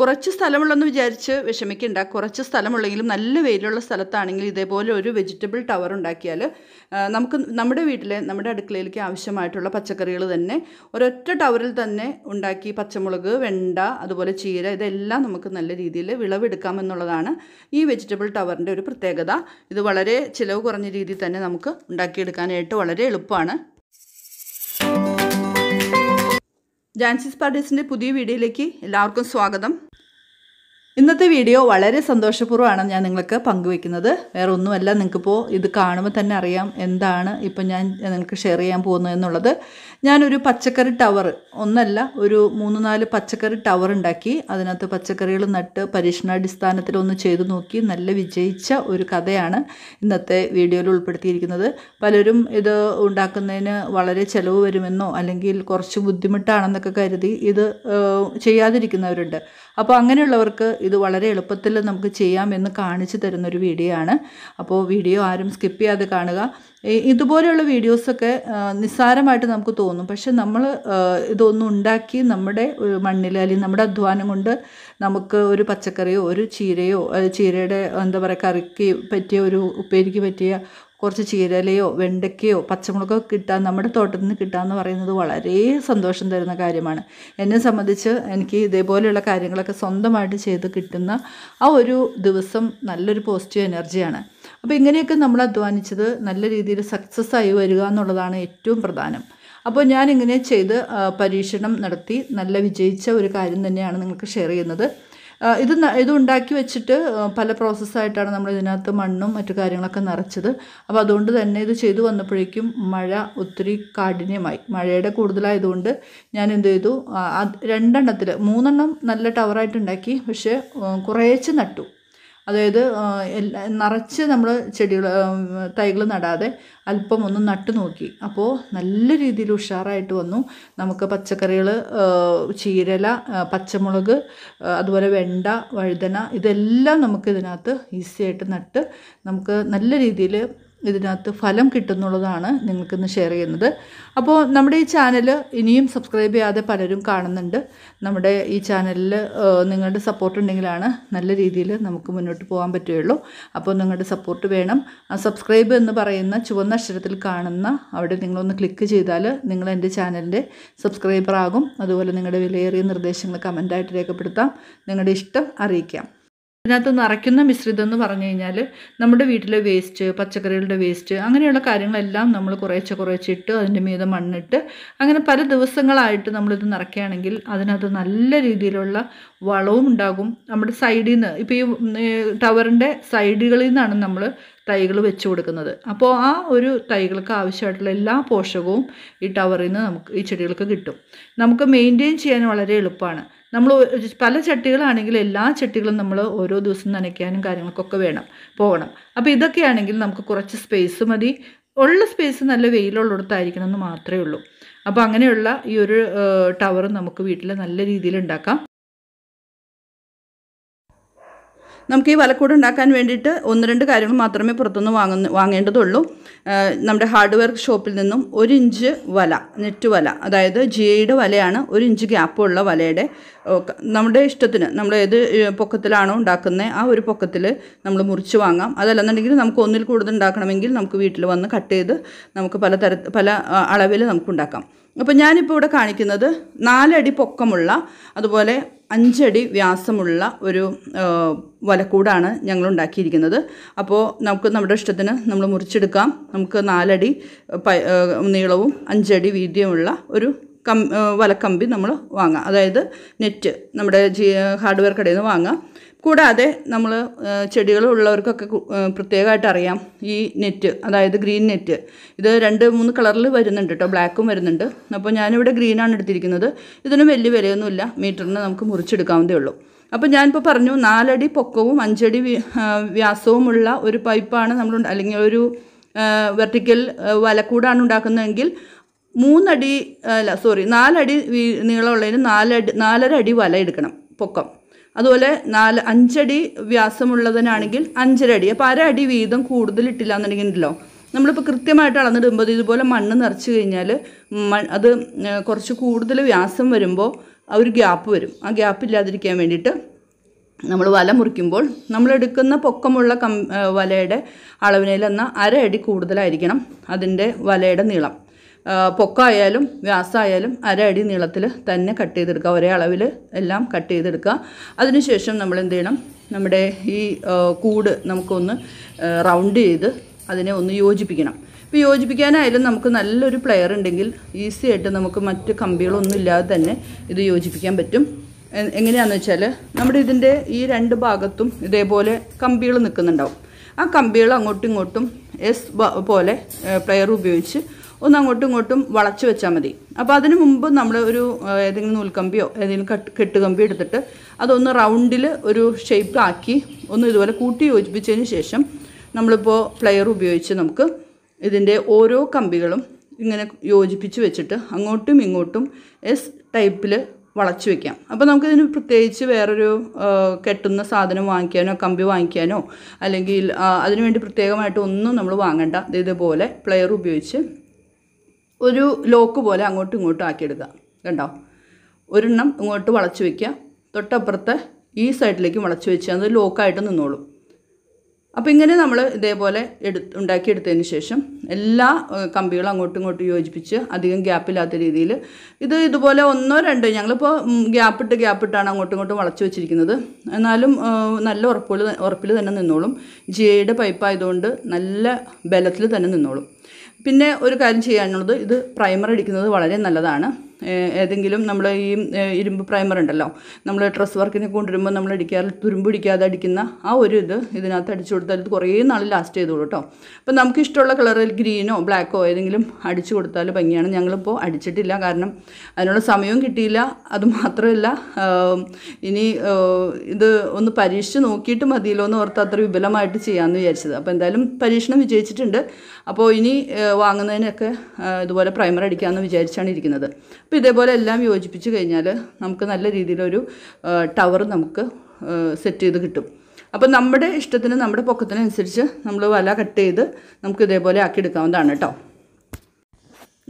കുറച്ച് സ്ഥലമുള്ളെന്ന് വിചാരിച്ച് വിഷമിക്കണ്ട കുറച്ച് സ്ഥലമുള്ളെങ്കിലും നല്ല വെയിലുള്ള സ്ഥലത്താണെങ്കിൽ ഇതേപോലെ ഒരു വെജിറ്റബിൾ ടവർ ഉണ്ടാക്കിയാൽ നമുക്ക് നമ്മുടെ വീട്ടിലെ നമ്മുടെ അടുക്കളയിലേക്ക് ആവശ്യമായിട്ടുള്ള പച്ചക്കറികൾ തന്നെ ഒരൊറ്റ ടവറിൽ തന്നെ ഉണ്ടാക്കി പച്ചമുളക് വെണ്ട അതുപോലെ ചീര ഇതെല്ലാം നമുക്ക് നല്ല രീതിയിൽ വിളവെടുക്കാം എന്നുള്ളതാണ് ഈ വെജിറ്റബിൾ ടവറിൻ്റെ ഒരു പ്രത്യേകത ഇത് വളരെ ചിലവ് കുറഞ്ഞ രീതിയിൽ തന്നെ നമുക്ക് ഉണ്ടാക്കിയെടുക്കാനായിട്ട് വളരെ എളുപ്പമാണ് ജാൻസിസ് പാർട്ടീസിൻ്റെ പുതിയ വീഡിയോയിലേക്ക് എല്ലാവർക്കും സ്വാഗതം ഇന്നത്തെ വീഡിയോ വളരെ സന്തോഷപൂർവ്വമാണ് ഞാൻ നിങ്ങൾക്ക് പങ്കുവെക്കുന്നത് വേറെ ഒന്നുമല്ല നിങ്ങൾക്കിപ്പോൾ ഇത് കാണുമ്പോൾ തന്നെ അറിയാം എന്താണ് ഇപ്പം ഞാൻ നിങ്ങൾക്ക് ഷെയർ ചെയ്യാൻ പോകുന്നത് എന്നുള്ളത് ഞാനൊരു പച്ചക്കറി ടവർ ഒന്നല്ല ഒരു മൂന്ന് നാല് പച്ചക്കറി ടവർ ഉണ്ടാക്കി അതിനകത്ത് പച്ചക്കറികൾ നട്ട് പരീക്ഷണാടിസ്ഥാനത്തിൽ ഒന്ന് ചെയ്തു നോക്കി നല്ല വിജയിച്ച ഒരു കഥയാണ് ഇന്നത്തെ വീഡിയോയിൽ ഉൾപ്പെടുത്തിയിരിക്കുന്നത് പലരും ഇത് ഉണ്ടാക്കുന്നതിന് വളരെ ചിലവ് വരുമെന്നോ അല്ലെങ്കിൽ കുറച്ച് ബുദ്ധിമുട്ടാണെന്നൊക്കെ കരുതി ഇത് ചെയ്യാതിരിക്കുന്നവരുണ്ട് അപ്പോൾ അങ്ങനെയുള്ളവർക്ക് ഇത് വളരെ എളുപ്പത്തിൽ നമുക്ക് ചെയ്യാമെന്ന് കാണിച്ചു തരുന്നൊരു വീഡിയോ ആണ് അപ്പോൾ വീഡിയോ ആരും സ്കിപ്പ് ചെയ്യാതെ കാണുക ഇതുപോലെയുള്ള വീഡിയോസൊക്കെ നിസ്സാരമായിട്ട് നമുക്ക് തോന്നും പക്ഷെ നമ്മൾ ഇതൊന്നും ഉണ്ടാക്കി നമ്മുടെ മണ്ണിൽ അല്ലെങ്കിൽ നമ്മുടെ അധ്വാനം കൊണ്ട് നമുക്ക് ഒരു പച്ചക്കറിയോ ഒരു ചീരയോ ചീരയുടെ എന്താ പറയുക കറിക്ക് പറ്റിയ ഒരു ഉപ്പേരിക്ക് പറ്റിയ കുറച്ച് ചീരലയോ വെണ്ടയ്ക്കയോ പച്ചമുളകോ കിട്ടാൻ നമ്മുടെ തോട്ടത്തിൽ നിന്ന് കിട്ടാമെന്ന് പറയുന്നത് വളരെ സന്തോഷം തരുന്ന കാര്യമാണ് എന്നെ സംബന്ധിച്ച് എനിക്ക് ഇതേപോലെയുള്ള കാര്യങ്ങളൊക്കെ സ്വന്തമായിട്ട് ചെയ്ത് കിട്ടുന്ന ആ ഒരു ദിവസം നല്ലൊരു പോസിറ്റീവ് എനർജിയാണ് അപ്പോൾ ഇങ്ങനെയൊക്കെ നമ്മൾ അധ്വാനിച്ചത് നല്ല രീതിയിൽ സക്സസ് ആയി വരിക എന്നുള്ളതാണ് ഏറ്റവും പ്രധാനം അപ്പോൾ ഞാനിങ്ങനെ ചെയ്ത് പരീക്ഷണം നടത്തി നല്ല വിജയിച്ച ഒരു കാര്യം തന്നെയാണ് നിങ്ങൾക്ക് ഷെയർ ചെയ്യുന്നത് ഇത് ഇത് ഉണ്ടാക്കി വെച്ചിട്ട് പല പ്രോസസ്സായിട്ടാണ് നമ്മൾ ഇതിനകത്ത് മണ്ണും മറ്റു കാര്യങ്ങളൊക്കെ നിറച്ചത് അപ്പോൾ അതുകൊണ്ട് തന്നെ ഇത് ചെയ്തു വന്നപ്പോഴേക്കും മഴ ഒത്തിരി കാഠിന്യമായി മഴയുടെ കൂടുതലായതുകൊണ്ട് ഞാൻ എന്ത് ചെയ്തു രണ്ടെണ്ണത്തിൽ മൂന്നെണ്ണം നല്ല ടവറായിട്ടുണ്ടാക്കി പക്ഷേ കുറേച്ച് നട്ടു അതായത് നിറച്ച് നമ്മൾ ചെടികൾ തൈകൾ നടാതെ അല്പം ഒന്ന് നട്ടു നോക്കി അപ്പോൾ നല്ല രീതിയിൽ ഉഷാറായിട്ട് വന്നു നമുക്ക് പച്ചക്കറികൾ ചീരല പച്ചമുളക് അതുപോലെ വെണ്ട വഴുതന ഇതെല്ലാം നമുക്ക് ഇതിനകത്ത് ഈസിയായിട്ട് നട്ട് നമുക്ക് നല്ല രീതിയിൽ ഇതിനകത്ത് ഫലം കിട്ടുന്നുള്ളതാണ് നിങ്ങൾക്കിന്ന് ഷെയർ ചെയ്യുന്നത് അപ്പോൾ നമ്മുടെ ഈ ചാനൽ ഇനിയും സബ്സ്ക്രൈബ് ചെയ്യാതെ പലരും കാണുന്നുണ്ട് നമ്മുടെ ഈ ചാനലിൽ നിങ്ങളുടെ സപ്പോർട്ട് ഉണ്ടെങ്കിലാണ് നല്ല രീതിയിൽ നമുക്ക് മുന്നോട്ട് പോകാൻ പറ്റുകയുള്ളൂ അപ്പോൾ നിങ്ങളുടെ സപ്പോർട്ട് വേണം സബ്സ്ക്രൈബ് എന്ന് പറയുന്ന ചുവന്ന അക്ഷരത്തിൽ കാണുന്ന അവിടെ നിങ്ങളൊന്ന് ക്ലിക്ക് ചെയ്താൽ നിങ്ങൾ എൻ്റെ ചാനലിൻ്റെ സബ്സ്ക്രൈബർ ആകും അതുപോലെ നിങ്ങളുടെ വിലയേറിയ നിർദ്ദേശങ്ങൾ കമൻ്റായിട്ട് രേഖപ്പെടുത്താം നിങ്ങളുടെ ഇഷ്ടം അറിയിക്കാം ഇതിനകത്ത് നിറയ്ക്കുന്ന മിശ്രിതം എന്ന് പറഞ്ഞു കഴിഞ്ഞാൽ നമ്മുടെ വീട്ടിലെ വേസ്റ്റ് പച്ചക്കറികളുടെ വേസ്റ്റ് അങ്ങനെയുള്ള കാര്യങ്ങളെല്ലാം നമ്മൾ കുറേശ്ശെ കുറേശ്ശെ ഇട്ട് അതിൻ്റെ മീതെ മണ്ണിട്ട് അങ്ങനെ പല ദിവസങ്ങളായിട്ട് നമ്മളിത് നിറയ്ക്കുകയാണെങ്കിൽ അതിനകത്ത് നല്ല രീതിയിലുള്ള വളവും ഉണ്ടാകും നമ്മുടെ സൈഡിൽ നിന്ന് ഇപ്പോൾ ഈ ടവറിൻ്റെ സൈഡുകളിൽ നിന്നാണ് നമ്മൾ തൈകൾ വെച്ച് കൊടുക്കുന്നത് അപ്പോൾ ആ ഒരു തൈകൾക്ക് ആവശ്യമായിട്ടുള്ള എല്ലാ പോഷകവും ഈ ടവറിൽ നിന്ന് നമുക്ക് ഈ ചെടികൾക്ക് കിട്ടും നമുക്ക് മെയിൻറ്റെയിൻ ചെയ്യാൻ വളരെ എളുപ്പമാണ് നമ്മൾ പല ചട്ടികളാണെങ്കിൽ എല്ലാ ചട്ടികളും നമ്മൾ ഓരോ ദിവസം നനയ്ക്കാനും കാര്യങ്ങൾക്കൊക്കെ വേണം പോകണം അപ്പോൾ ഇതൊക്കെയാണെങ്കിൽ നമുക്ക് കുറച്ച് സ്പേസ് മതി ഉള്ള സ്പേസ് നല്ല വെയിലുള്ളിടത്തായിരിക്കണം എന്ന് മാത്രമേ ഉള്ളൂ അപ്പോൾ അങ്ങനെയുള്ള ഈ ഒരു ടവർ നമുക്ക് വീട്ടിൽ നല്ല രീതിയിൽ ഉണ്ടാക്കാം നമുക്ക് ഈ വലക്കൂട് ഉണ്ടാക്കാൻ വേണ്ടിയിട്ട് ഒന്ന് രണ്ട് കാര്യങ്ങൾ മാത്രമേ പുറത്തുനിന്ന് വാങ്ങുന്ന വാങ്ങേണ്ടതുള്ളൂ നമ്മുടെ ഹാർഡ് വെയർ ഷോപ്പിൽ നിന്നും ഒരു ഇഞ്ച് വല നെറ്റ് വല അതായത് ജിയുടെ വലയാണ് ഒരു ഇഞ്ച് ഗ്യാപ്പുള്ള വലയുടെ നമ്മുടെ ഇഷ്ടത്തിന് നമ്മൾ ഏത് പൊക്കത്തിലാണോ ഉണ്ടാക്കുന്നത് ആ ഒരു പൊക്കത്തിൽ നമ്മൾ മുറിച്ച് വാങ്ങാം അതല്ലെന്നുണ്ടെങ്കിൽ നമുക്ക് ഒന്നിൽ കൂടുതൽ ഉണ്ടാക്കണമെങ്കിൽ നമുക്ക് വീട്ടിൽ വന്ന് കട്ട് ചെയ്ത് നമുക്ക് പല തര പല അളവിൽ നമുക്ക് ഉണ്ടാക്കാം അപ്പോൾ ഞാനിപ്പോൾ ഇവിടെ കാണിക്കുന്നത് നാലടി പൊക്കമുള്ള അതുപോലെ അഞ്ചടി വ്യാസമുള്ള ഒരു വലക്കൂടാണ് ഞങ്ങൾ ഉണ്ടാക്കിയിരിക്കുന്നത് അപ്പോൾ നമുക്ക് നമ്മുടെ ഇഷ്ടത്തിന് നമ്മൾ മുറിച്ചെടുക്കാം നമുക്ക് നാലടി നീളവും അഞ്ചടി വീതിയുമുള്ള ഒരു കം വലക്കമ്പി നമ്മൾ വാങ്ങാം അതായത് നെറ്റ് നമ്മുടെ ജി ഹാർഡ്വെയർ കടയിൽ നിന്ന് വാങ്ങാം കൂടാതെ നമ്മൾ ചെടികൾ ഉള്ളവർക്കൊക്കെ പ്രത്യേകമായിട്ട് അറിയാം ഈ നെറ്റ് അതായത് ഗ്രീൻ നെറ്റ് ഇത് രണ്ട് മൂന്ന് കളറിൽ വരുന്നുണ്ട് കേട്ടോ ബ്ലാക്കും വരുന്നുണ്ട് അപ്പോൾ ഞാനിവിടെ ഗ്രീനാണ് എടുത്തിരിക്കുന്നത് ഇതിന് വലിയ വിലയൊന്നുമില്ല മീറ്ററിന് നമുക്ക് മുറിച്ചെടുക്കാവുന്നതേ ഉള്ളൂ അപ്പോൾ ഞാനിപ്പോൾ പറഞ്ഞു നാലടി പൊക്കവും അഞ്ചടി വ്യാസവുമുള്ള ഒരു പൈപ്പാണ് നമ്മൾ അല്ലെങ്കിൽ ഒരു വെർട്ടിക്കൽ വലക്കൂടാണ് ഉണ്ടാക്കുന്നതെങ്കിൽ മൂന്നടി അല്ല സോറി നാലടി നീളമുള്ളതിന് നാലടി നാലര അടി വല എടുക്കണം പൊക്കം അതുപോലെ നാല് അഞ്ചടി വ്യാസമുള്ളതിനാണെങ്കിൽ അഞ്ചര അടി അപ്പോൾ അര അടി വീതം കൂടുതൽ ഇട്ടില്ല എന്നുണ്ടെങ്കിലോ നമ്മളിപ്പോൾ കൃത്യമായിട്ട് അളന്നിടുമ്പോൾ ഇതുപോലെ മണ്ണ് നിറച്ച് കഴിഞ്ഞാൽ അത് കുറച്ച് കൂടുതൽ വ്യാസം വരുമ്പോൾ ആ ഒരു ഗ്യാപ്പ് വരും ആ ഗ്യാപ്പ് ഇല്ലാതിരിക്കാൻ വേണ്ടിയിട്ട് നമ്മൾ വല മുറിക്കുമ്പോൾ നമ്മളെടുക്കുന്ന പൊക്കമുള്ള കം വലയുടെ അളവിനേലെന്ന അര അടി കൂടുതലായിരിക്കണം അതിൻ്റെ വലയുടെ നീളം പൊക്കായാലും വ്യാസമായാലും അര അടി നീളത്തിൽ തന്നെ കട്ട് ചെയ്തെടുക്കുക ഒരേ അളവിൽ എല്ലാം കട്ട് ചെയ്തെടുക്കുക അതിനുശേഷം നമ്മൾ എന്ത് ചെയ്യണം നമ്മുടെ ഈ കൂട് നമുക്കൊന്ന് റൗണ്ട് ചെയ്ത് അതിനെ ഒന്ന് യോജിപ്പിക്കണം ഇപ്പോൾ യോജിപ്പിക്കാനായാലും നമുക്ക് നല്ലൊരു പ്ലെയർ ഉണ്ടെങ്കിൽ ഈസി ആയിട്ട് നമുക്ക് മറ്റ് കമ്പികളൊന്നും ഇല്ലാതെ തന്നെ ഇത് യോജിപ്പിക്കാൻ പറ്റും എങ്ങനെയാണെന്ന് വെച്ചാൽ നമ്മുടെ ഇതിൻ്റെ ഈ രണ്ട് ഭാഗത്തും ഇതേപോലെ കമ്പികൾ നിൽക്കുന്നുണ്ടാവും ആ കമ്പികൾ അങ്ങോട്ടും ഇങ്ങോട്ടും എസ് പോലെ പ്ലെയർ ഉപയോഗിച്ച് ഒന്ന് അങ്ങോട്ടും ഇങ്ങോട്ടും വളച്ചു വെച്ചാൽ മതി അപ്പോൾ അതിന് മുമ്പ് നമ്മൾ ഒരു ഏതെങ്കിലും നൂൽക്കമ്പിയോ ഏതെങ്കിലും കെട്ട് കെട്ടുകമ്പിയോ എടുത്തിട്ട് അതൊന്ന് റൗണ്ടിൽ ഒരു ഷേപ്പ് ആക്കി ഒന്ന് ഇതുപോലെ കൂട്ടി യോജിപ്പിച്ചതിന് ശേഷം നമ്മളിപ്പോൾ പ്ലെയർ ഉപയോഗിച്ച് നമുക്ക് ഇതിൻ്റെ ഓരോ കമ്പികളും ഇങ്ങനെ യോജിപ്പിച്ച് വെച്ചിട്ട് അങ്ങോട്ടും ഇങ്ങോട്ടും എസ് ടൈപ്പിൽ വളച്ച് വെക്കാം അപ്പോൾ നമുക്കിതിന് പ്രത്യേകിച്ച് വേറൊരു കെട്ടുന്ന സാധനം വാങ്ങിക്കാനോ കമ്പി വാങ്ങിക്കാനോ അല്ലെങ്കിൽ അതിനുവേണ്ടി പ്രത്യേകമായിട്ട് ഒന്നും നമ്മൾ വാങ്ങണ്ട ഇതേപോലെ പ്ലെയർ ഉപയോഗിച്ച് ഒരു ലോക്ക് പോലെ അങ്ങോട്ടും ഇങ്ങോട്ടും ആക്കിയെടുക്കുക കണ്ടോ ഒരെണ്ണം ഇങ്ങോട്ട് വളച്ച് വയ്ക്കുക തൊട്ടപ്പുറത്തെ ഈ സൈഡിലേക്ക് വളച്ച് വെച്ച് അത് ലോക്കായിട്ട് നിന്നോളും അപ്പോൾ ഇങ്ങനെ നമ്മൾ ഇതേപോലെ എടുത്ത് ഉണ്ടാക്കിയെടുത്തതിന് ശേഷം എല്ലാ കമ്പികളും അങ്ങോട്ടും ഇങ്ങോട്ടും യോജിപ്പിച്ച് അധികം ഗ്യാപ്പില്ലാത്ത രീതിയിൽ ഇത് ഇതുപോലെ ഒന്നോ രണ്ടോ ഞങ്ങളിപ്പോൾ ഗ്യാപ്പിട്ട് ഗ്യാപ്പിട്ടാണ് അങ്ങോട്ടും ഇങ്ങോട്ടും വളച്ച് വെച്ചിരിക്കുന്നത് എന്നാലും നല്ല ഉറപ്പുകൾ ഉറപ്പിൽ തന്നെ നിന്നോളും ജിയുടെ പൈപ്പായതുകൊണ്ട് നല്ല ബലത്തിൽ തന്നെ നിന്നോളും പിന്നെ ഒരു കാര്യം ചെയ്യാനുള്ളത് ഇത് പ്രൈമർ അടിക്കുന്നത് വളരെ നല്ലതാണ് ഏതെങ്കിലും നമ്മൾ ഈ ഇരുമ്പ് പ്രൈമർ ഉണ്ടല്ലോ നമ്മൾ ഡ്രസ് വർക്കിനെ കൊണ്ടുവരുമ്പോൾ നമ്മൾ അടിക്കാറ് തുരുമ്പിടിക്കാതെ അടിക്കുന്ന ആ ഒരു ഇത് ഇതിനകത്ത് അടിച്ചു കൊടുത്താൽ ഇത് കുറേ നാൾ ലാസ്റ്റ് ചെയ്തോളൂ കേട്ടോ അപ്പോൾ നമുക്ക് ഇഷ്ടമുള്ള കളറിൽ ഗ്രീനോ ബ്ലാക്കോ ഏതെങ്കിലും അടിച്ചു കൊടുത്താൽ ഭംഗിയാണ് ഞങ്ങളിപ്പോൾ അടിച്ചിട്ടില്ല കാരണം അതിനുള്ള സമയവും കിട്ടിയില്ല അതുമാത്രമല്ല ഇനി ഇത് ഒന്ന് പരീക്ഷിച്ച് നോക്കിയിട്ട് മതിയല്ലോ എന്ന് ഓർത്ത് അത്ര വിപുലമായിട്ട് ചെയ്യാമെന്ന് വിചാരിച്ചത് അപ്പോൾ എന്തായാലും പരീക്ഷണം വിജയിച്ചിട്ടുണ്ട് അപ്പോൾ ഇനി വാങ്ങുന്നതിനൊക്കെ ഇതുപോലെ പ്രൈമർ അടിക്കാമെന്ന് വിചാരിച്ചാണ് ഇരിക്കുന്നത് അപ്പോൾ ഇതേപോലെ എല്ലാം യോജിപ്പിച്ച് കഴിഞ്ഞാൽ നമുക്ക് നല്ല രീതിയിലൊരു ടവർ നമുക്ക് സെറ്റ് ചെയ്ത് കിട്ടും അപ്പോൾ നമ്മുടെ ഇഷ്ടത്തിന് നമ്മുടെ പൊക്കത്തിനനുസരിച്ച് നമ്മൾ വല കട്ട് ചെയ്ത് നമുക്ക് ഇതേപോലെ ആക്കി എടുക്കാവുന്നതാണ് കേട്ടോ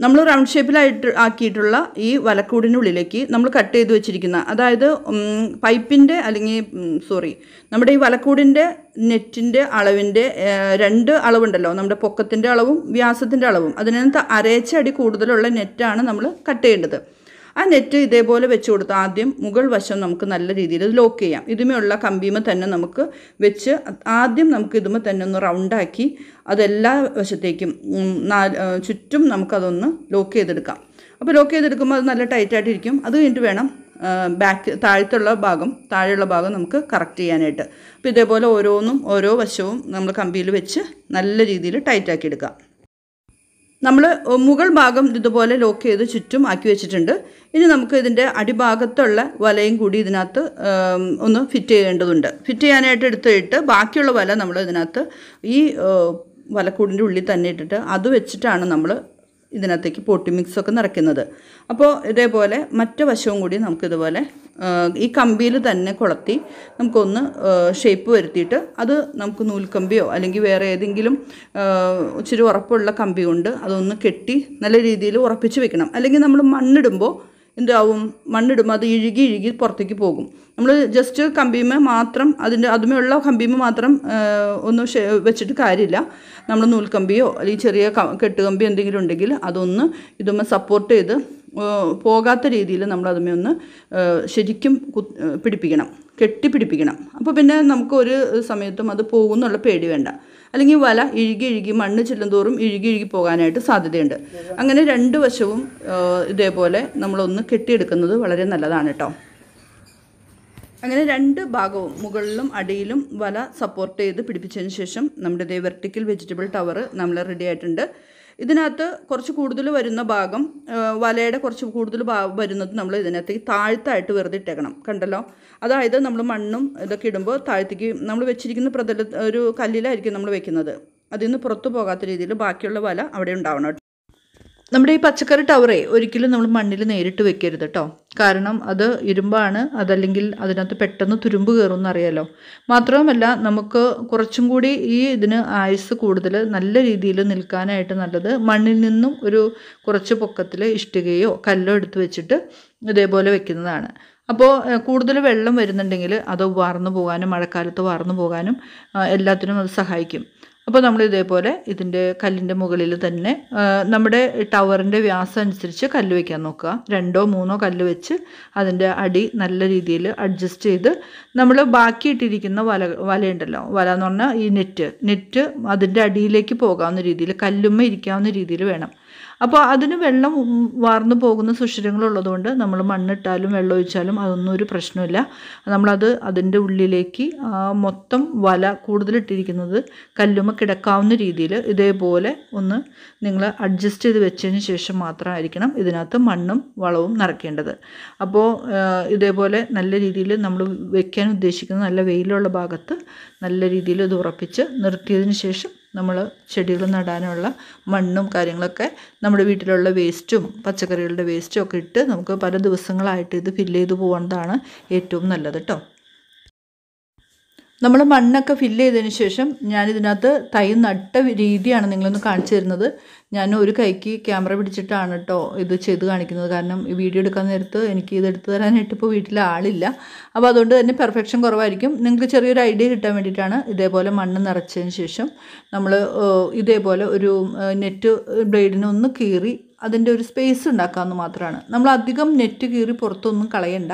നമ്മൾ റൗണ്ട് ഷേപ്പിലായിട്ട് ആക്കിയിട്ടുള്ള ഈ വലക്കൂടിനുള്ളിലേക്ക് നമ്മൾ കട്ട് ചെയ്ത് വെച്ചിരിക്കുന്ന അതായത് പൈപ്പിൻ്റെ അല്ലെങ്കിൽ സോറി നമ്മുടെ ഈ വലക്കൂടിൻ്റെ നെറ്റിൻ്റെ അളവിൻ്റെ രണ്ട് അളവുണ്ടല്ലോ നമ്മുടെ പൊക്കത്തിൻ്റെ അളവും വ്യാസത്തിൻ്റെ അളവും അതിനകത്ത് അരേച്ചടി കൂടുതലുള്ള നെറ്റാണ് നമ്മൾ കട്ട് ചെയ്യേണ്ടത് ആ നെറ്റ് ഇതേപോലെ വെച്ച് കൊടുത്ത് ആദ്യം മുകൾ വശം നമുക്ക് നല്ല രീതിയിൽ ലോക്ക് ചെയ്യാം ഇതുമേയുള്ള കമ്പിമ തന്നെ നമുക്ക് വെച്ച് ആദ്യം നമുക്ക് ഇതുമ തന്നെ ഒന്ന് റൗണ്ടാക്കി അതെല്ലാ വശത്തേക്കും നാല് ചുറ്റും നമുക്കതൊന്ന് ലോക്ക് ചെയ്തെടുക്കാം അപ്പോൾ ലോക്ക് ചെയ്തെടുക്കുമ്പോൾ അത് നല്ല ടൈറ്റായിട്ടിരിക്കും അത് കഴിഞ്ഞിട്ട് വേണം ബാക്ക് താഴത്തുള്ള ഭാഗം താഴെയുള്ള ഭാഗം നമുക്ക് കറക്റ്റ് ചെയ്യാനായിട്ട് അപ്പോൾ ഇതേപോലെ ഓരോന്നും ഓരോ വശവും നമ്മൾ കമ്പിയിൽ വെച്ച് നല്ല രീതിയിൽ ടൈറ്റാക്കി എടുക്കാം നമ്മൾ മുകൾ ഭാഗം ഇതുപോലെ ലോക്ക് ചെയ്ത് ചുറ്റും ആക്കി വെച്ചിട്ടുണ്ട് ഇനി നമുക്ക് ഇതിൻ്റെ അടിഭാഗത്തുള്ള വലയും കൂടി ഇതിനകത്ത് ഒന്ന് ഫിറ്റ് ചെയ്യേണ്ടതുണ്ട് ഫിറ്റ് ചെയ്യാനായിട്ട് എടുത്തിട്ട് ബാക്കിയുള്ള വല നമ്മൾ ഇതിനകത്ത് ഈ വലക്കൂടിൻ്റെ ഉള്ളിൽ തന്നെ ഇട്ടിട്ട് അത് വെച്ചിട്ടാണ് നമ്മൾ ഇതിനകത്തേക്ക് മിക്സ് ഒക്കെ നിറയ്ക്കുന്നത് അപ്പോൾ ഇതേപോലെ മറ്റു വശവും കൂടി നമുക്കിതുപോലെ ഈ കമ്പിയിൽ തന്നെ കുളത്തി നമുക്കൊന്ന് ഷേപ്പ് വരുത്തിയിട്ട് അത് നമുക്ക് നൂൽക്കമ്പിയോ അല്ലെങ്കിൽ വേറെ ഏതെങ്കിലും ഇച്ചിരി ഉറപ്പുള്ള കമ്പി കൊണ്ട് അതൊന്ന് കെട്ടി നല്ല രീതിയിൽ ഉറപ്പിച്ച് വെക്കണം അല്ലെങ്കിൽ നമ്മൾ മണ്ണിടുമ്പോൾ എന്താവും മണ്ണിടും അത് ഇഴുകി ഇഴുകി പുറത്തേക്ക് പോകും നമ്മൾ ജസ്റ്റ് കമ്പീമ മാത്രം അതിൻ്റെ അതുമേയുള്ള കമ്പീമ മാത്രം ഒന്ന് വെച്ചിട്ട് കാര്യമില്ല നമ്മൾ നൂൽക്കമ്പിയോ അല്ലെങ്കിൽ ചെറിയ കെട്ടുകമ്പി എന്തെങ്കിലും ഉണ്ടെങ്കിൽ അതൊന്ന് ഇതുമ്മ സപ്പോർട്ട് ചെയ്ത് പോകാത്ത രീതിയിൽ നമ്മൾ അതുമേ ഒന്ന് ശരിക്കും പിടിപ്പിക്കണം കെട്ടിപ്പിടിപ്പിക്കണം അപ്പോൾ പിന്നെ നമുക്ക് ഒരു സമയത്തും അത് പോകുന്നുള്ള പേടി വേണ്ട അല്ലെങ്കിൽ വല ഇഴുകി ഇഴുകി മണ്ണ് തോറും ഇഴുകി ഇഴുകി പോകാനായിട്ട് സാധ്യതയുണ്ട് അങ്ങനെ രണ്ട് വശവും ഇതേപോലെ നമ്മളൊന്ന് കെട്ടിയെടുക്കുന്നത് വളരെ നല്ലതാണ് കേട്ടോ അങ്ങനെ രണ്ട് ഭാഗവും മുകളിലും അടിയിലും വല സപ്പോർട്ട് ചെയ്ത് പിടിപ്പിച്ചതിന് ശേഷം നമ്മുടെ ഇതേ വെർട്ടിക്കൽ വെജിറ്റബിൾ ടവർ നമ്മൾ റെഡി ആയിട്ടുണ്ട് ഇതിനകത്ത് കുറച്ച് കൂടുതൽ വരുന്ന ഭാഗം വലയുടെ കുറച്ച് കൂടുതൽ ഭാഗം വരുന്നത് നമ്മൾ ഇതിനകത്ത് താഴ്ത്തായിട്ട് വെറുതെ ഇട്ടേക്കണം കണ്ടല്ലോ അതായത് നമ്മൾ മണ്ണും ഇതൊക്കെ ഇടുമ്പോൾ താഴ്ത്തേക്ക് നമ്മൾ വെച്ചിരിക്കുന്ന പ്രതല ഒരു കല്ലിലായിരിക്കും നമ്മൾ വെക്കുന്നത് അതിൽ നിന്ന് പുറത്തു പോകാത്ത രീതിയിൽ ബാക്കിയുള്ള വല അവിടെ ഉണ്ടാവണം നമ്മുടെ ഈ പച്ചക്കറി ടവറേ ഒരിക്കലും നമ്മൾ മണ്ണിൽ നേരിട്ട് വെക്കരുത് കേട്ടോ കാരണം അത് ഇരുമ്പാണ് അതല്ലെങ്കിൽ അതിനകത്ത് പെട്ടെന്ന് തുരുമ്പ് കയറുമെന്ന് അറിയാലോ മാത്രവുമല്ല നമുക്ക് കുറച്ചും കൂടി ഈ ഇതിന് ആയുസ് കൂടുതൽ നല്ല രീതിയിൽ നിൽക്കാനായിട്ട് നല്ലത് മണ്ണിൽ നിന്നും ഒരു കുറച്ച് പൊക്കത്തിൽ ഇഷ്ടികയോ കല്ലോ എടുത്ത് വെച്ചിട്ട് ഇതേപോലെ വെക്കുന്നതാണ് അപ്പോൾ കൂടുതൽ വെള്ളം വരുന്നുണ്ടെങ്കിൽ അത് വാർന്നു പോകാനും മഴക്കാലത്ത് വാർന്നു പോകാനും എല്ലാത്തിനും അത് സഹായിക്കും അപ്പോൾ നമ്മൾ ഇതേപോലെ ഇതിൻ്റെ കല്ലിൻ്റെ മുകളിൽ തന്നെ നമ്മുടെ ടവറിൻ്റെ വ്യാസം അനുസരിച്ച് കല്ല് വയ്ക്കാൻ നോക്കുക രണ്ടോ മൂന്നോ കല്ല് വെച്ച് അതിൻ്റെ അടി നല്ല രീതിയിൽ അഡ്ജസ്റ്റ് ചെയ്ത് നമ്മൾ ബാക്കി ഇട്ടിരിക്കുന്ന വല വലയുണ്ടല്ലോ വല എന്ന് പറഞ്ഞാൽ ഈ നെറ്റ് നെറ്റ് അതിൻ്റെ അടിയിലേക്ക് പോകാവുന്ന രീതിയിൽ കല്ലുമ്മ ഇരിക്കാവുന്ന രീതിയിൽ വേണം അപ്പോൾ അതിന് വെള്ളം വാർന്നു പോകുന്ന സുഷിരങ്ങളുള്ളതുകൊണ്ട് നമ്മൾ മണ്ണിട്ടാലും വെള്ളം ഒഴിച്ചാലും അതൊന്നും ഒരു പ്രശ്നമില്ല നമ്മളത് അതിൻ്റെ ഉള്ളിലേക്ക് മൊത്തം വല കൂടുതലിട്ടിരിക്കുന്നത് കല്ലുമ കിടക്കാവുന്ന രീതിയിൽ ഇതേപോലെ ഒന്ന് നിങ്ങൾ അഡ്ജസ്റ്റ് ചെയ്ത് വെച്ചതിന് ശേഷം മാത്രമായിരിക്കണം ഇതിനകത്ത് മണ്ണും വളവും നിറയ്ക്കേണ്ടത് അപ്പോൾ ഇതേപോലെ നല്ല രീതിയിൽ നമ്മൾ വെക്കാൻ ഉദ്ദേശിക്കുന്ന നല്ല വെയിലുള്ള ഭാഗത്ത് നല്ല രീതിയിൽ ഇത് ഉറപ്പിച്ച് നിർത്തിയതിന് ശേഷം നമ്മൾ ചെടികൾ നടാനുള്ള മണ്ണും കാര്യങ്ങളൊക്കെ നമ്മുടെ വീട്ടിലുള്ള വേസ്റ്റും പച്ചക്കറികളുടെ വേസ്റ്റും ഒക്കെ ഇട്ട് നമുക്ക് പല ദിവസങ്ങളായിട്ട് ഇത് ഫില്ല് ചെയ്ത് പോകേണ്ടതാണ് ഏറ്റവും നല്ലത് കേട്ടോ നമ്മൾ മണ്ണൊക്കെ ഫില്ല് ചെയ്തതിന് ശേഷം ഞാനിതിനകത്ത് തൈ നട്ട രീതിയാണ് നിങ്ങളൊന്ന് കാണിച്ചു തരുന്നത് ഞാൻ ഒരു കൈക്ക് ക്യാമറ പിടിച്ചിട്ടാണ് കേട്ടോ ഇത് ചെയ്ത് കാണിക്കുന്നത് കാരണം ഈ വീഡിയോ എടുക്കാൻ നേരത്ത് എനിക്ക് ഇത് എടുത്തു തരാനായിട്ട് ഇപ്പോൾ വീട്ടിൽ ആളില്ല അപ്പോൾ അതുകൊണ്ട് തന്നെ പെർഫെക്ഷൻ കുറവായിരിക്കും നിങ്ങൾക്ക് ചെറിയൊരു ഐഡിയ കിട്ടാൻ വേണ്ടിയിട്ടാണ് ഇതേപോലെ മണ്ണ് നിറച്ചതിന് ശേഷം നമ്മൾ ഇതേപോലെ ഒരു നെറ്റ് ബ്ലേഡിനെ ഒന്ന് കീറി അതിൻ്റെ ഒരു സ്പേസ് ഉണ്ടാക്കാമെന്ന് മാത്രമാണ് നമ്മൾ അധികം നെറ്റ് കീറി പുറത്തൊന്നും കളയണ്ട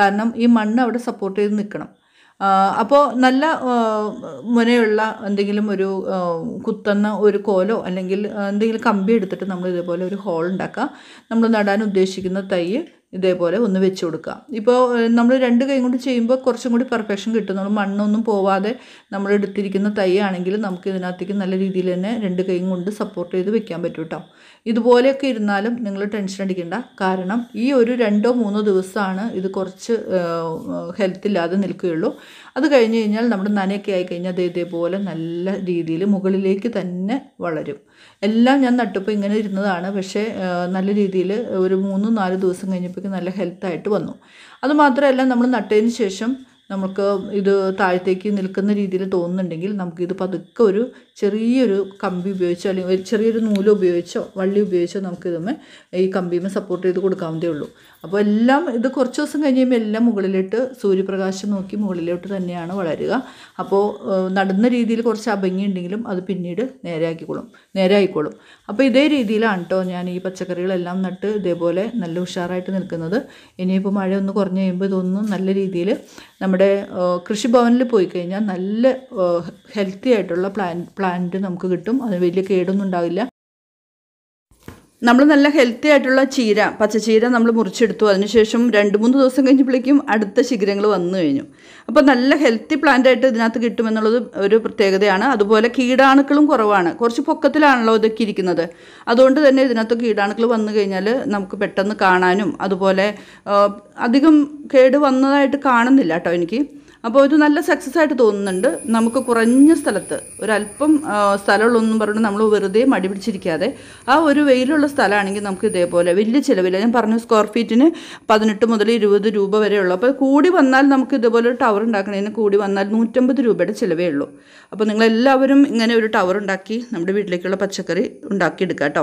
കാരണം ഈ മണ്ണ് അവിടെ സപ്പോർട്ട് ചെയ്ത് നിൽക്കണം അപ്പോൾ നല്ല മുനയുള്ള എന്തെങ്കിലും ഒരു കുത്തുന്ന ഒരു കോലോ അല്ലെങ്കിൽ എന്തെങ്കിലും കമ്പി എടുത്തിട്ട് നമ്മൾ ഇതേപോലെ ഒരു ഹോൾ ഉണ്ടാക്കുക നമ്മൾ നടാൻ ഉദ്ദേശിക്കുന്ന തൈ ഇതേപോലെ ഒന്ന് വെച്ച് കൊടുക്കുക ഇപ്പോൾ നമ്മൾ രണ്ട് കൈ കൊണ്ട് ചെയ്യുമ്പോൾ കുറച്ചും കൂടി പെർഫെക്ഷൻ കിട്ടും നമ്മൾ മണ്ണൊന്നും പോവാതെ നമ്മൾ എടുത്തിരിക്കുന്ന തൈ ആണെങ്കിൽ നമുക്ക് ഇതിനകത്തേക്ക് നല്ല രീതിയിൽ തന്നെ രണ്ട് കൈ കൊണ്ട് സപ്പോർട്ട് ചെയ്ത് വെക്കാൻ പറ്റും കേട്ടോ ഇതുപോലെയൊക്കെ ഇരുന്നാലും നിങ്ങൾ ടെൻഷൻ അടിക്കേണ്ട കാരണം ഈ ഒരു രണ്ടോ മൂന്നോ ദിവസമാണ് ഇത് കുറച്ച് ഹെൽത്തില്ലാതെ നിൽക്കുകയുള്ളൂ അത് കഴിഞ്ഞ് കഴിഞ്ഞാൽ നമ്മുടെ നനയൊക്കെ ആയിക്കഴിഞ്ഞാൽ അത് ഇതേപോലെ നല്ല രീതിയിൽ മുകളിലേക്ക് തന്നെ വളരും എല്ലാം ഞാൻ നട്ടപ്പോൾ ഇങ്ങനെ ഇരുന്നതാണ് പക്ഷേ നല്ല രീതിയിൽ ഒരു മൂന്ന് നാല് ദിവസം കഴിഞ്ഞപ്പോഴേക്കും നല്ല ഹെൽത്തായിട്ട് വന്നു അതുമാത്രമല്ല നമ്മൾ നട്ടതിന് ശേഷം നമുക്ക് ഇത് താഴത്തേക്ക് നിൽക്കുന്ന രീതിയിൽ തോന്നുന്നുണ്ടെങ്കിൽ നമുക്കിത് പതുക്കെ ഒരു ചെറിയൊരു കമ്പി ഉപയോഗിച്ചോ അല്ലെങ്കിൽ ഒരു ചെറിയൊരു നൂല് ഉപയോഗിച്ചോ വള്ളി ഉപയോഗിച്ചോ നമുക്ക് ഇതുമേ ഈ കമ്പിമേ സപ്പോർട്ട് ചെയ്ത് കൊടുക്കാവുന്നതേ ഉള്ളൂ അപ്പോൾ എല്ലാം ഇത് കുറച്ച് ദിവസം കഴിഞ്ഞ് കഴിയുമ്പോൾ എല്ലാം മുകളിലിട്ട് സൂര്യപ്രകാശം നോക്കി മുകളിലോട്ട് തന്നെയാണ് വളരുക അപ്പോൾ നടുന്ന രീതിയിൽ കുറച്ച് അഭംഗി ഉണ്ടെങ്കിലും അത് പിന്നീട് നേരെയാക്കിക്കോളും നേരെയായിക്കോളും അപ്പോൾ ഇതേ രീതിയിലാണ് കേട്ടോ ഞാൻ ഈ പച്ചക്കറികളെല്ലാം നട്ട് ഇതേപോലെ നല്ല ഉഷാറായിട്ട് നിൽക്കുന്നത് ഇനിയിപ്പോൾ മഴ ഒന്ന് കുറഞ്ഞ് കഴിയുമ്പോൾ ഇതൊന്നും നല്ല രീതിയിൽ നമ്മുടെ കൃഷിഭവനിൽ പോയി കഴിഞ്ഞാൽ നല്ല ഹെൽത്തി ആയിട്ടുള്ള പ്ലാൻ ബ്രാൻഡ് നമുക്ക് കിട്ടും അത് വലിയ കേടൊന്നും ഉണ്ടാവില്ല നമ്മൾ നല്ല ഹെൽത്തി ആയിട്ടുള്ള ചീര പച്ചച്ചീര നമ്മൾ മുറിച്ചെടുത്തു അതിനുശേഷം രണ്ട് മൂന്ന് ദിവസം കഴിഞ്ഞപ്പോഴേക്കും അടുത്ത ശിഖരങ്ങൾ വന്നു കഴിഞ്ഞു അപ്പോൾ നല്ല ഹെൽത്തി പ്ലാന്റ് ആയിട്ട് ഇതിനകത്ത് കിട്ടുമെന്നുള്ളത് ഒരു പ്രത്യേകതയാണ് അതുപോലെ കീടാണുക്കളും കുറവാണ് കുറച്ച് പൊക്കത്തിലാണല്ലോ ഇതൊക്കെ ഇരിക്കുന്നത് അതുകൊണ്ട് തന്നെ ഇതിനകത്ത് കീടാണുക്കൾ വന്നു കഴിഞ്ഞാൽ നമുക്ക് പെട്ടെന്ന് കാണാനും അതുപോലെ അധികം കേട് വന്നതായിട്ട് കാണുന്നില്ല കേട്ടോ എനിക്ക് അപ്പോൾ ഇത് നല്ല സക്സസ് ആയിട്ട് തോന്നുന്നുണ്ട് നമുക്ക് കുറഞ്ഞ സ്ഥലത്ത് ഒരല്പം സ്ഥലമുള്ളൊന്നും പറഞ്ഞു നമ്മൾ വെറുതെ മടി പിടിച്ചിരിക്കാതെ ആ ഒരു വെയിലുള്ള സ്ഥലമാണെങ്കിൽ നമുക്ക് ഇതേപോലെ വലിയ ചിലവില്ല ഞാൻ പറഞ്ഞു സ്ക്വയർ ഫീറ്റിന് പതിനെട്ട് മുതൽ ഇരുപത് രൂപ വരെയുള്ളൂ അപ്പോൾ കൂടി വന്നാൽ നമുക്ക് ഇതുപോലെ ഒരു ടവർ ഉണ്ടാക്കണതിന് കൂടി വന്നാൽ നൂറ്റമ്പത് രൂപയുടെ ചിലവേ ഉള്ളൂ അപ്പോൾ നിങ്ങളെല്ലാവരും ഇങ്ങനെ ഒരു ടവർ ഉണ്ടാക്കി നമ്മുടെ വീട്ടിലേക്കുള്ള പച്ചക്കറി ഉണ്ടാക്കിയെടുക്കാം കേട്ടോ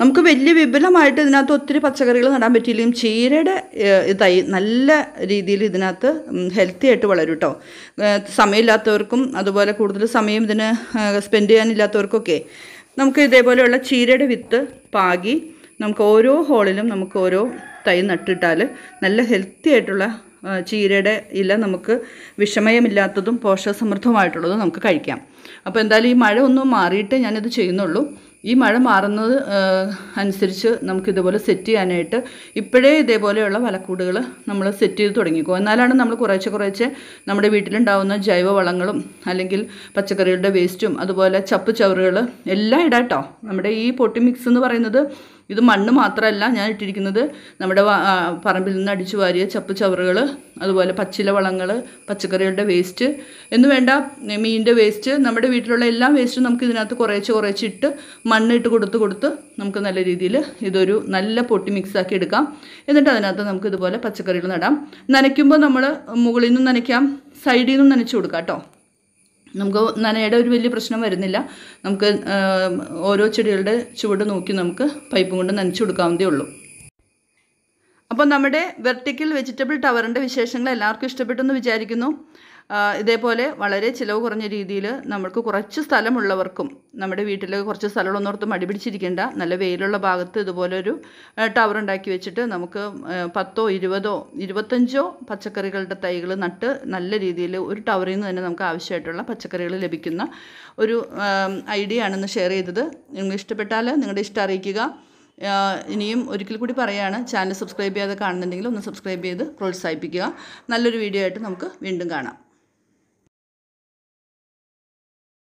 നമുക്ക് വലിയ വിപുലമായിട്ട് ഇതിനകത്ത് ഒത്തിരി പച്ചക്കറികൾ നടാൻ പറ്റിയില്ലെങ്കിലും ചീരയുടെ ഇതായി നല്ല രീതിയിൽ ഇതിനകത്ത് ഹെൽത്തി ആയിട്ട് വളരും കേട്ടോ സമയമില്ലാത്തവർക്കും അതുപോലെ കൂടുതൽ സമയം ഇതിന് സ്പെൻഡ് ചെയ്യാനില്ലാത്തവർക്കൊക്കെ നമുക്ക് ഇതേപോലെയുള്ള ചീരയുടെ വിത്ത് പാകി നമുക്ക് ഓരോ ഹോളിലും നമുക്ക് ഓരോ തൈ നട്ടിട്ടാൽ നല്ല ഹെൽത്തി ആയിട്ടുള്ള ചീരയുടെ ഇല നമുക്ക് വിഷമയമില്ലാത്തതും പോഷകസമൃദ്ധമായിട്ടുള്ളതും നമുക്ക് കഴിക്കാം അപ്പോൾ എന്തായാലും ഈ മഴ ഒന്ന് മാറിയിട്ടേ ഞാനിത് ചെയ്യുന്നുള്ളൂ ഈ മഴ മാറുന്നത് അനുസരിച്ച് നമുക്ക് ഇതുപോലെ സെറ്റ് ചെയ്യാനായിട്ട് ഇപ്പോഴേ ഇതേപോലെയുള്ള വലക്കൂടുകൾ നമ്മൾ സെറ്റ് ചെയ്ത് തുടങ്ങിക്കോ എന്നാലാണ് നമ്മൾ കുറേശ്ശെ കുറേശ്ശെ നമ്മുടെ വീട്ടിലുണ്ടാവുന്ന ജൈവ വളങ്ങളും അല്ലെങ്കിൽ പച്ചക്കറികളുടെ വേസ്റ്റും അതുപോലെ ചപ്പ് ചവറുകൾ എല്ലാം ഇടാട്ടോ നമ്മുടെ ഈ പൊട്ടി മിക്സ് എന്ന് പറയുന്നത് ഇത് മണ്ണ് മാത്രമല്ല ഞാൻ ഇട്ടിരിക്കുന്നത് നമ്മുടെ പറമ്പിൽ നിന്ന് അടിച്ചു വാരിയ ചപ്പ് ചവറുകൾ അതുപോലെ പച്ചില വളങ്ങൾ പച്ചക്കറികളുടെ വേസ്റ്റ് എന്ന് വേണ്ട മീനിൻ്റെ വേസ്റ്റ് നമ്മുടെ വീട്ടിലുള്ള എല്ലാ വേസ്റ്റും നമുക്ക് ഇതിനകത്ത് കുറേച്ച് കുറേച്ച് ഇട്ട് മണ്ണിട്ട് കൊടുത്ത് കൊടുത്ത് നമുക്ക് നല്ല രീതിയിൽ ഇതൊരു നല്ല പൊട്ടി മിക്സാക്കി എടുക്കാം എന്നിട്ട് അതിനകത്ത് നമുക്ക് ഇതുപോലെ പച്ചക്കറികൾ നടാം നനയ്ക്കുമ്പോൾ നമ്മൾ മുകളിൽ നിന്നും നനയ്ക്കാം സൈഡിൽ നിന്നും നനച്ചു കൊടുക്കാം കേട്ടോ നമുക്ക് നനയുടെ ഒരു വലിയ പ്രശ്നം വരുന്നില്ല നമുക്ക് ഓരോ ചെടികളുടെ ചുവട് നോക്കി നമുക്ക് പൈപ്പും കൊണ്ട് നനച്ചു കൊടുക്കാവുന്നതേ ഉള്ളൂ അപ്പോൾ നമ്മുടെ വെർട്ടിക്കൽ വെജിറ്റബിൾ ടവറിൻ്റെ വിശേഷങ്ങൾ എല്ലാവർക്കും ഇഷ്ടപ്പെട്ടെന്ന് വിചാരിക്കുന്നു ഇതേപോലെ വളരെ ചിലവ് കുറഞ്ഞ രീതിയിൽ നമ്മൾക്ക് കുറച്ച് സ്ഥലമുള്ളവർക്കും നമ്മുടെ വീട്ടിൽ കുറച്ച് സ്ഥലമുള്ളവർക്ക് മടി പിടിച്ചിരിക്കേണ്ട നല്ല വെയിലുള്ള ഭാഗത്ത് ഇതുപോലൊരു ടവർ ഉണ്ടാക്കി വെച്ചിട്ട് നമുക്ക് പത്തോ ഇരുപതോ ഇരുപത്തഞ്ചോ പച്ചക്കറികളുടെ തൈകൾ നട്ട് നല്ല രീതിയിൽ ഒരു ടവറിൽ നിന്ന് തന്നെ നമുക്ക് ആവശ്യമായിട്ടുള്ള പച്ചക്കറികൾ ലഭിക്കുന്ന ഒരു ഐഡിയ ആണെന്ന് ഷെയർ ചെയ്തത് നിങ്ങൾ ഇഷ്ടപ്പെട്ടാൽ നിങ്ങളുടെ ഇഷ്ടം അറിയിക്കുക ഇനിയും ഒരിക്കൽ കൂടി പറയുകയാണ് ചാനൽ സബ്സ്ക്രൈബ് ചെയ്യാതെ കാണുന്നുണ്ടെങ്കിൽ ഒന്ന് സബ്സ്ക്രൈബ് ചെയ്ത് പ്രോത്സാഹിപ്പിക്കുക നല്ലൊരു വീഡിയോ ആയിട്ട് നമുക്ക് വീണ്ടും കാണാം